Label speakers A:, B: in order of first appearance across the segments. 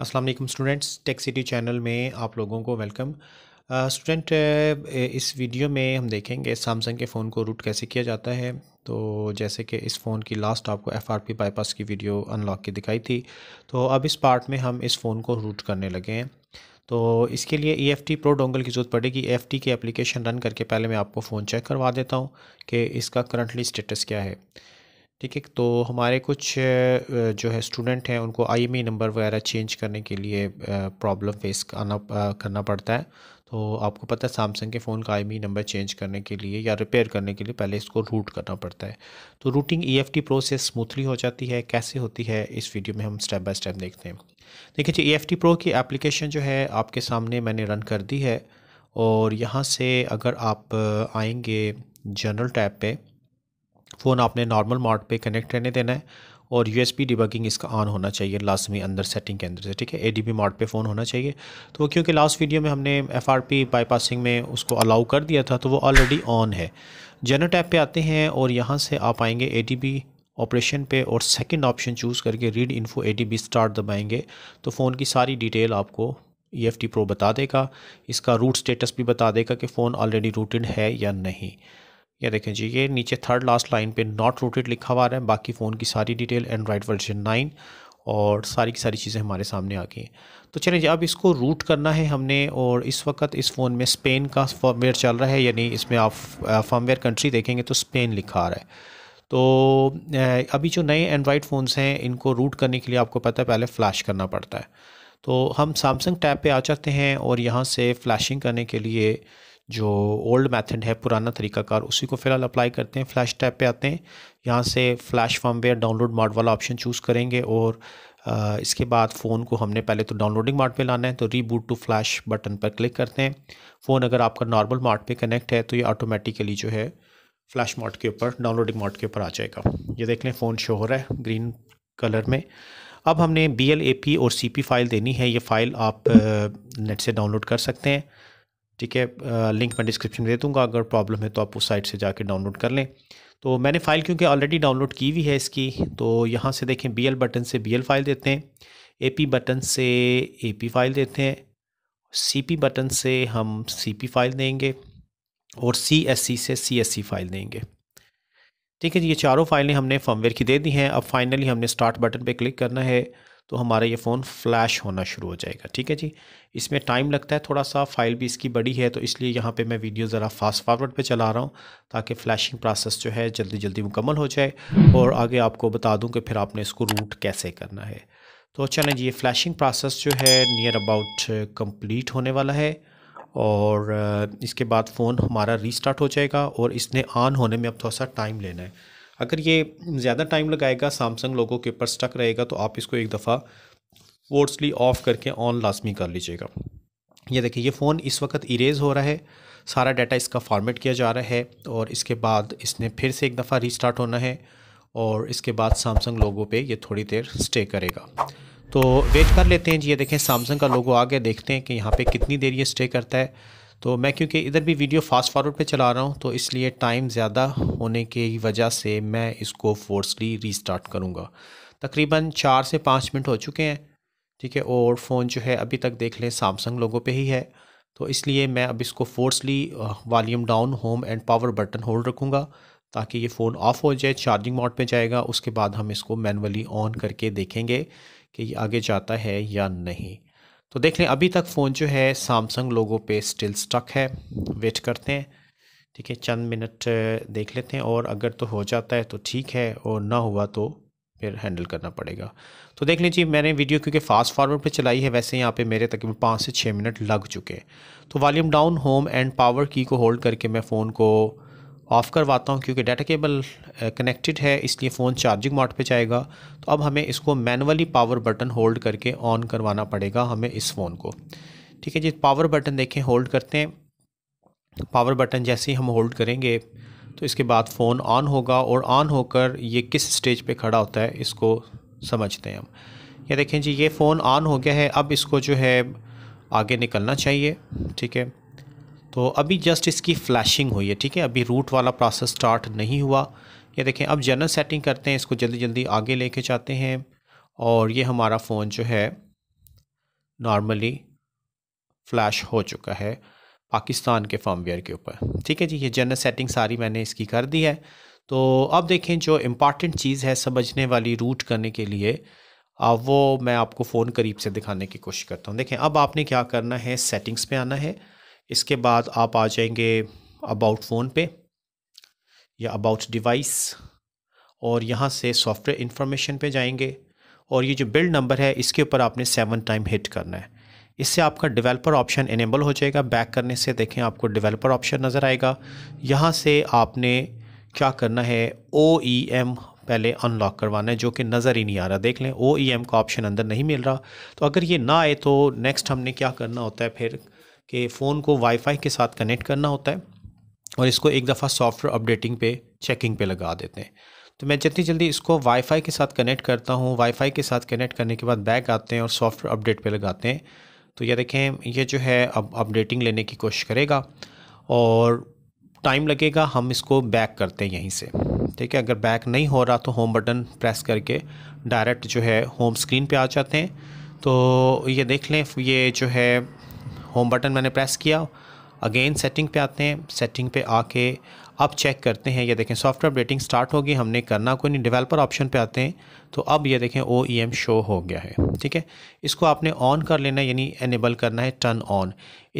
A: अस्सलाम वालेकुम students tech city channel में आप लोगों को वेलकम स्टूडेंट uh, इस वीडियो में हम देखेंगे सैमसंग के फ़ोन को रूट कैसे किया जाता है तो जैसे कि इस फ़ोन की लास्ट आपको एफ आर पी बाईपास की वीडियो अनलॉक की दिखाई थी तो अब इस पार्ट में हम इस फ़ोन को रूट करने लगे हैं तो इसके लिए E F T pro dongle की ज़रूरत पड़ेगी ई एफ टी के एप्लीकेशन रन करके पहले मैं आपको फ़ोन चेक करवा देता हूँ कि इसका करंटली स्टेटस क्या है ठीक है तो हमारे कुछ जो है स्टूडेंट हैं उनको आईएमई नंबर e वगैरह चेंज करने के लिए प्रॉब्लम फेस आना करना पड़ता है तो आपको पता है सैमसंग के फ़ोन का आईएमई नंबर चेंज करने के लिए या रिपेयर करने के लिए पहले इसको रूट करना पड़ता है तो रूटिंग ईएफटी प्रोसेस स्मूथली हो जाती है कैसे होती है इस वीडियो में हम स्टेप बाय स्टेप देखते हैं देखिए जी ई e प्रो की एप्लीकेशन जो है आपके सामने मैंने रन कर दी है और यहाँ से अगर आप आएँगे जनरल टैब पर फ़ोन आपने नॉर्मल मोड पे कनेक्ट रहने देना है और यू एस इसका ऑन होना चाहिए लाजमी अंदर सेटिंग के अंदर से ठीक है ए डी बी मोड पर फ़ोन होना चाहिए तो क्योंकि लास्ट वीडियो में हमने एफ आर पी बाईपासिंग में उसको अलाउ कर दिया था तो वो ऑलरेडी ऑन है जनर टैब पे आते हैं और यहाँ से आप आएंगे ए डी बी ऑपरेशन पे और सेकंड ऑप्शन चूज़ करके read info A D B start दबाएंगे तो फ़ोन की सारी डिटेल आपको ई एफ टी प्रो बता देगा इसका रूट स्टेटस भी बता देगा कि फ़ोन ऑलरेडी रूटेड है या नहीं ये देखें जी ये नीचे थर्ड लास्ट लाइन पे नॉट रूटेड लिखा हुआ है बाकी फ़ोन की सारी डिटेल एंड्रॉयड वर्जन नाइन और सारी की सारी चीज़ें हमारे सामने आ गई हैं तो चलिए जी अब इसको रूट करना है हमने और इस वक्त इस फ़ोन में स्पेन का फॉर्मवेयर चल रहा है यानी इसमें आप फॉर्मवेयर कंट्री देखेंगे तो स्पेन लिखा आ रहा है तो अभी जो नए एंड्रॉयड फ़ोनस हैं इनको रूट करने के लिए आपको पता है पहले फ़्लैश करना पड़ता है तो हम सैमसंग टैब पर आ जाते हैं और यहाँ से फ्लैशिंग करने के लिए जो ओल्ड मेथड है पुराना तरीकाकार उसी को फिलहाल अप्लाई करते हैं फ्लैश टैप पे आते हैं यहाँ से फ्लैश फॉर्मवेयर डाउनलोड मॉड वाला ऑप्शन चूज़ करेंगे और इसके बाद फ़ोन को हमने पहले तो डाउनलोडिंग मार्ट पे लाना है तो रीबूट टू फ्लैश बटन पर क्लिक करते हैं फ़ोन अगर आपका नॉर्मल मार्ट पे कनेक्ट है तो ये ऑटोमेटिकली जो है फ्लैश मार्ट के ऊपर डाउनलोडिंग मार्ट के ऊपर आ जाएगा ये देख लें फ़ोन शो हो रहा है ग्रीन कलर में अब हमने बी एल ए पी और सी पी फाइल देनी है ये फ़ाइल आप नेट से डाउनलोड कर सकते हैं ठीक है लिंक मैं डिस्क्रिप्शन दे दूँगा अगर प्रॉब्लम है तो आप उस साइट से जाके डाउनलोड कर लें तो मैंने फ़ाइल क्योंकि ऑलरेडी डाउनलोड की हुई है इसकी तो यहाँ से देखें बी बटन से बी फाइल देते हैं ए बटन से ए फाइल देते हैं सी बटन से हम सी फाइल देंगे और सी से सी फाइल देंगे ठीक है जी ये चारों फाइलें हमने फर्मवेयर की दे दी हैं अब फाइनली हमने स्टार्ट बटन पे क्लिक करना है तो हमारा ये फ़ोन फ्लैश होना शुरू हो जाएगा ठीक है जी इसमें टाइम लगता है थोड़ा सा फाइल भी इसकी बड़ी है तो इसलिए यहाँ पे मैं वीडियो ज़रा फास्ट फॉरवर्ड पे चला रहा हूँ ताकि फ्लैशिंग प्रोसेस जो है जल्दी जल्दी मुकम्मल हो जाए और आगे आपको बता दूँ कि फिर आपने इसको रूट कैसे करना है तो चलें जी ये फ्लैशिंग प्रोसेस जो है नियर अबाउट कम्प्लीट होने वाला है और इसके बाद फ़ोन हमारा रीस्टार्ट हो जाएगा और इसने ऑन होने में अब थोड़ा सा टाइम लेना है अगर ये ज़्यादा टाइम लगाएगा सैमसंग लोगों के ऊपर स्टक रहेगा तो आप इसको एक दफ़ा वोट्सली ऑफ करके ऑन लाजमी कर लीजिएगा ये देखिए ये फ़ोन इस वक्त इरेज़ हो रहा है सारा डाटा इसका फॉर्मेट किया जा रहा है और इसके बाद इसने फिर से एक दफ़ा रीस्टार्ट होना है और इसके बाद सैमसंग लोगों पे ये थोड़ी देर स्टे करेगा तो वेट कर लेते हैं जी ये देखें सैमसंग का लोगो आ गया देखते हैं कि यहाँ पे कितनी देर ये स्टे करता है तो मैं क्योंकि इधर भी वीडियो फास्ट फॉरवर्ड पे चला रहा हूँ तो इसलिए टाइम ज़्यादा होने की वजह से मैं इसको फोर्सली रीस्टार्ट करूँगा तकरीबन चार से पाँच मिनट हो चुके हैं ठीक है और फ़ोन जो है अभी तक देख लें सैमसंग लोगों पे ही है तो इसलिए मैं अब इसको forcefully volume down home and power button hold रखूँगा ताकि ये फ़ोन ऑफ हो जाए चार्जिंग मोड पे जाएगा उसके बाद हम इसको मैनुअली ऑन करके देखेंगे कि ये आगे जाता है या नहीं तो देख लें अभी तक फ़ोन जो है सैमसंग लोगों पे स्टिल स्टक है वेट करते हैं ठीक है चंद मिनट देख लेते हैं और अगर तो हो जाता है तो ठीक है और ना हुआ तो फिर हैंडल करना पड़ेगा तो देख लीजिए मैंने वीडियो क्योंकि फास्ट फॉरवर्ड पे चलाई है वैसे यहाँ पे मेरे तकरीबन पाँच से छः मिनट लग चुके हैं तो volume down home and power की को होल्ड करके मैं फ़ोन को ऑफ़ करवाता हूँ क्योंकि डाटा केबल कनेक्टेड है इसलिए फ़ोन चार्जिंग मोड पे जाएगा तो अब हमें इसको मैनुअली पावर बटन होल्ड करके ऑन करवाना पड़ेगा हमें इस फ़ोन को ठीक है जी पावर बटन देखें होल्ड करते हैं पावर बटन जैसे ही हम होल्ड करेंगे तो इसके बाद फ़ोन ऑन होगा और ऑन होकर ये किस स्टेज पर खड़ा होता है इसको समझते हैं हम या देखें जी ये फ़ोन ऑन हो गया है अब इसको जो है आगे निकलना चाहिए ठीक है तो अभी जस्ट इसकी फ्लैशिंग हुई है ठीक है अभी रूट वाला प्रोसेस स्टार्ट नहीं हुआ ये देखें अब जनरल सेटिंग करते हैं इसको जल्दी जल्दी आगे लेके जाते हैं और ये हमारा फ़ोन जो है नॉर्मली फ्लैश हो चुका है पाकिस्तान के फॉर्मवेयर के ऊपर ठीक है जी ये जनरल सेटिंग सारी मैंने इसकी कर दी है तो अब देखें जो इम्पॉर्टेंट चीज़ है समझने वाली रूट करने के लिए अब वो मैं आपको फ़ोन करीब से दिखाने की कोशिश करता हूँ देखें अब आपने क्या करना है सेटिंग्स पे आना है इसके बाद आप आ जाएंगे अबाउट फ़ोन पे या अबाउट डिवाइस और यहाँ से सॉफ्टवेयर इन्फॉर्मेशन पे जाएंगे और ये जो बिल्ड नंबर है इसके ऊपर आपने सेवन टाइम हिट करना है इससे आपका डेवलपर ऑप्शन इनेबल हो जाएगा बैक करने से देखें आपको डेवलपर ऑप्शन नज़र आएगा यहाँ से आपने क्या करना है ओ ई एम पहले अनलॉक करवाना है जो कि नज़र ही नहीं आ रहा देख लें ओ ई एम का ऑप्शन अंदर नहीं मिल रहा तो अगर ये ना आए तो नेक्स्ट हमने क्या करना होता है फिर कि फ़ोन को वाईफाई के साथ कनेक्ट करना होता है और इसको एक दफ़ा सॉफ्टवेयर अपडेटिंग पे चेकिंग पे लगा देते हैं तो मैं जितनी जल्दी इसको वाईफाई के साथ कनेक्ट करता हूँ वाईफाई के साथ कनेक्ट करने के बाद बैक आते हैं और सॉफ्टवेयर अपडेट पे लगाते हैं तो ये देखें ये जो है अब अपडेटिंग लेने की कोशिश करेगा और टाइम लगेगा हम इसको बैक करते हैं यहीं से ठीक है अगर बैक नहीं हो रहा तो होम बटन प्रेस करके डायरेक्ट जो है होम स्क्रीन पे आ जाते हैं तो ये देख लें ये जो है होम बटन मैंने प्रेस किया अगेन सेटिंग पे आते हैं सेटिंग पे आके अब चेक करते हैं ये देखें सॉफ्टवेयर अपडेटिंग स्टार्ट होगी हमने करना कोई नहीं डेवलपर ऑप्शन पे आते हैं तो अब ये देखें ओ ई एम शो हो गया है ठीक है इसको आपने ऑन कर लेना यानी एनेबल करना है टर्न ऑन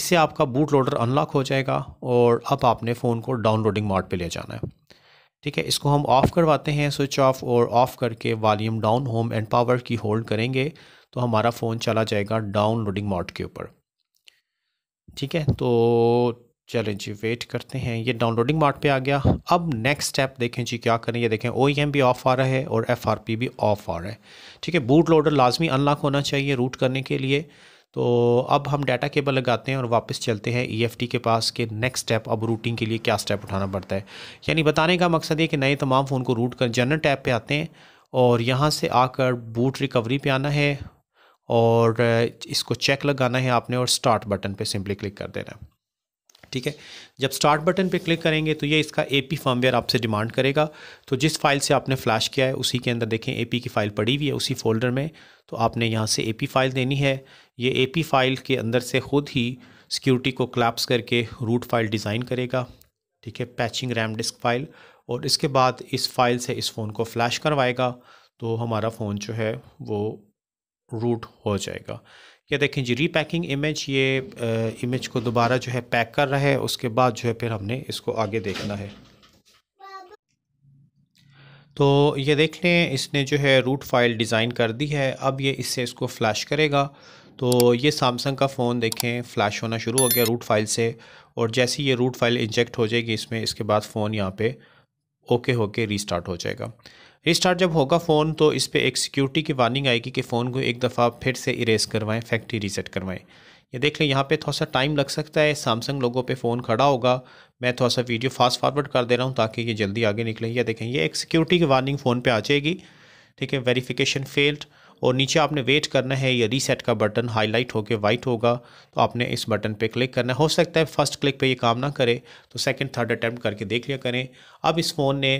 A: इससे आपका बूट लोडर अनलॉक हो जाएगा और अब आपने फ़ोन को डाउनलोडिंग मोड पर ले जाना है ठीक है इसको हम ऑफ़ करवाते हैं स्विच ऑफ और ऑफ़ करके volume down home and power की होल्ड करेंगे तो हमारा फ़ोन चला जाएगा डाउनलोडिंग मोड के ऊपर ठीक है तो चलें जी वेट करते हैं ये डाउनलोडिंग मार्ट पे आ गया अब नेक्स्ट स्टेप देखें जी क्या करें ये देखें ओ e भी ऑफ आ रहा है और एफ भी ऑफ आ रहा है ठीक है बूट लोडर लाजमी अनलॉक होना चाहिए रूट करने के लिए तो अब हम डाटा केबल लगाते हैं और वापस चलते हैं ई e के पास के नेक्स्ट स्टेप अब रूटिंग के लिए क्या स्टेप उठाना पड़ता है यानी बताने का मकसद ये कि नए तमाम फ़ोन को रूट कर जनरल टैप पर आते हैं और यहाँ से आकर बूट रिकवरी पे आना है और इसको चेक लगाना है आपने और स्टार्ट बटन पे सिंपली क्लिक कर देना है ठीक है जब स्टार्ट बटन पे क्लिक करेंगे तो ये इसका ए पी फर्मवेयर आपसे डिमांड करेगा तो जिस फाइल से आपने फ्लैश किया है उसी के अंदर देखें ए पी की फ़ाइल पड़ी हुई है उसी फोल्डर में तो आपने यहाँ से ए पी फाइल देनी है ये ए पी फाइल के अंदर से खुद ही सिक्योरिटी को क्लैप्स करके रूट फाइल डिज़ाइन करेगा ठीक है पैचिंग रैम डिस्क फाइल और इसके बाद इस फाइल से इस फ़ोन को फ्लैश करवाएगा तो हमारा फ़ोन जो है वो रूट हो जाएगा ये देखें जी रीपैकिंग इमेज ये इमेज को दोबारा जो है पैक कर रहा है उसके बाद जो है फिर हमने इसको आगे देखना है तो ये देख लें इसने जो है रूट फाइल डिज़ाइन कर दी है अब ये इससे इसको फ्लैश करेगा तो ये सैमसंग का फ़ोन देखें फ्लैश होना शुरू हो गया रूट फाइल से और जैसे ये रूट फाइल इंजेक्ट हो जाएगी इसमें इसके बाद फ़ोन यहाँ पे ओके होके रीस्टार्ट हो जाएगा रिस्टार्ट जब होगा फ़ोन तो इस पर एक सिक्योरिटी की वार्निंग आएगी कि फ़ोन को एक दफ़ा फिर से इरेज करवाएं फैक्ट्री रीसेट करवाएं ये देख लें यहाँ पे थोड़ा सा टाइम लग सकता है सैमसंग लोगों पे फ़ोन खड़ा होगा मैं थोड़ा सा वीडियो फास्ट फॉरवर्ड कर दे रहा हूँ ताकि ये जल्दी आगे निकले या देखें ये एक सिक्योरिटी की वार्निंग फ़ोन पर आ जाएगी ठीक है वेरीफिकेशन फेल्ड और नीचे आपने वेट करना है या रीसेट का बटन हाईलाइट होकर वाइट होगा तो आपने इस बटन पे क्लिक करना है हो सकता है फर्स्ट क्लिक पे ये काम ना करे तो सेकंड थर्ड अटैम्प्ट करके देख लिया करें अब इस फ़ोन ने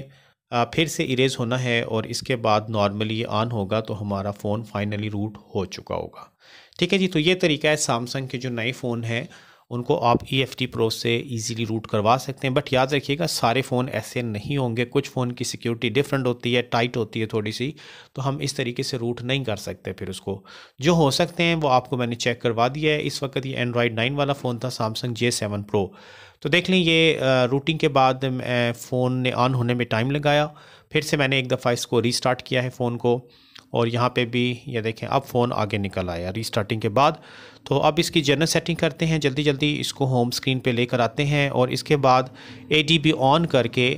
A: फिर से इरेज होना है और इसके बाद नॉर्मली ऑन होगा तो हमारा फ़ोन फाइनली रूट हो चुका होगा ठीक है जी तो ये तरीका है सैमसंग के जो नए फ़ोन हैं उनको आप ई एफ टी प्रो से ईजीली रूट करवा सकते हैं बट याद रखिएगा सारे फ़ोन ऐसे नहीं होंगे कुछ फ़ोन की सिक्योरिटी डिफरेंट होती है टाइट होती है थोड़ी सी तो हम इस तरीके से रूट नहीं कर सकते फिर उसको जो हो सकते हैं वो आपको मैंने चेक करवा दिया है इस वक्त ये एंड्रॉयड नाइन वाला फ़ोन था सैमसंग जे सेवन प्रो तो देख लें ये रूटिंग के बाद फ़ोन ने ऑन होने में टाइम लगाया फिर से मैंने एक दफ़ा इसको रीस्टार्ट किया है फ़ोन को और यहाँ पे भी ये देखें अब फ़ोन आगे निकल आया रीस्टार्टिंग के बाद तो अब इसकी जनरल सेटिंग करते हैं जल्दी जल्दी इसको होम स्क्रीन पे लेकर आते हैं और इसके बाद ए ऑन करके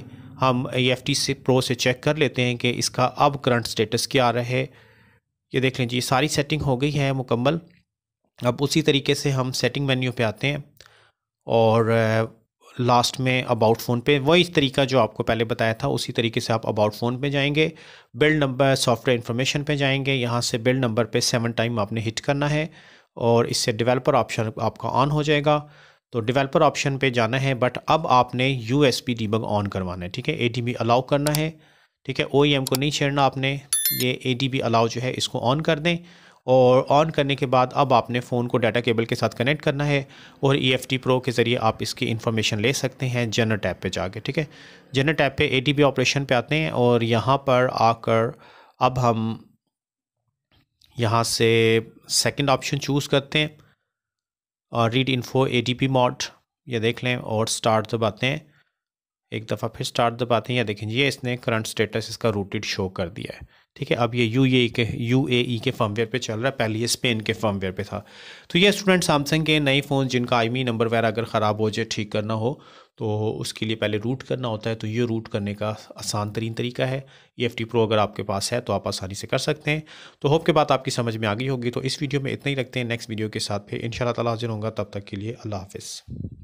A: हम ए एफ टी से प्रो से चेक कर लेते हैं कि इसका अब करंट स्टेटस क्या रहे ये देख जी सारी सेटिंग हो गई है मुकम्मल अब उसी तरीके से हम सेटिंग मेन्यू पे आते हैं और लास्ट में अबाउट फ़ोन पे वही तरीका जो आपको पहले बताया था उसी तरीके से आप अबाउट फ़ोन पे जाएंगे बिल्ड नंबर सॉफ्टवेयर इन्फॉर्मेशन पे जाएंगे यहाँ से बिल्ड नंबर पे सेवन टाइम आपने हिट करना है और इससे डेवलपर ऑप्शन आपका ऑन हो जाएगा तो डेवलपर ऑप्शन पे जाना है बट अब आपने U S B debug on करवाना है ठीक है ए डी बी अलाउ करना है ठीक है ओ ई एम को नहीं छेड़ना आपने ये ए डी बी अलाउ जो है इसको ऑन कर दें और ऑन करने के बाद अब आपने फ़ोन को डाटा केबल के साथ कनेक्ट करना है और ई एफ टी प्रो के ज़रिए आप इसकी इन्फॉर्मेशन ले सकते हैं जनर टैप पे जाके ठीक है जनर टैप पे ए डी बी ऑपरेशन पे आते हैं और यहाँ पर आकर अब हम यहाँ से सेकंड ऑप्शन चूज़ करते हैं और read info A D B mode यह देख लें और स्टार्ट दबाते हैं एक दफ़ा फिर स्टार्ट दबाते हैं या देखें ये इसने करंट स्टेटस इसका रूटेड शो कर दिया है ठीक है अब ये U A e K U A E K firmware पे चल रहा है पहले ये स्पेन के फर्मवेयर पे था तो ये स्टूडेंट सैमसंग के नए फ़ोन जिनका आईमी नंबर वगैरह अगर ख़राब हो जाए ठीक करना हो तो उसके लिए पहले रूट करना होता है तो ये रूट करने का आसान तरीन तरीका है ई एफ टी प्रो अगर आपके पास है तो आप आसानी से कर सकते हैं तो होप के बाद आपकी समझ में आ गई होगी तो इस वीडियो में इतना ही रखते हैं नेक्स्ट वीडियो के साथ फिर इन शाला हाजिर होगा तब तक के लिए अल्लाह हाफिज़